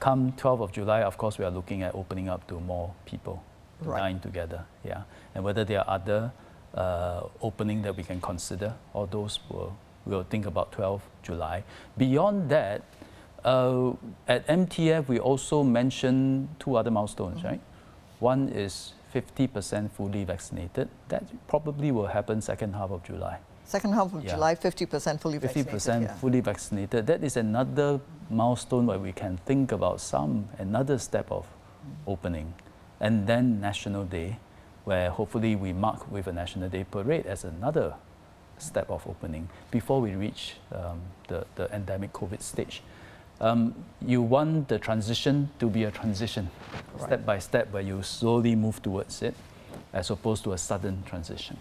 come 12th of July, of course, we are looking at opening up to more people to right. dine together. Yeah, and whether there are other uh, opening that we can consider, all those will we'll think about 12th July. Beyond that, uh, at MTF, we also mentioned two other milestones, mm -hmm. right? One is 50% fully vaccinated. That probably will happen second half of July. Second half of yeah. July, 50% fully 50 vaccinated. 50% yeah. fully vaccinated. That is another milestone where we can think about some another step of opening. And then National Day, where hopefully we mark with a National Day parade as another step of opening before we reach um, the, the endemic COVID stage. Um, you want the transition to be a transition, right. step by step, where you slowly move towards it, as opposed to a sudden transition.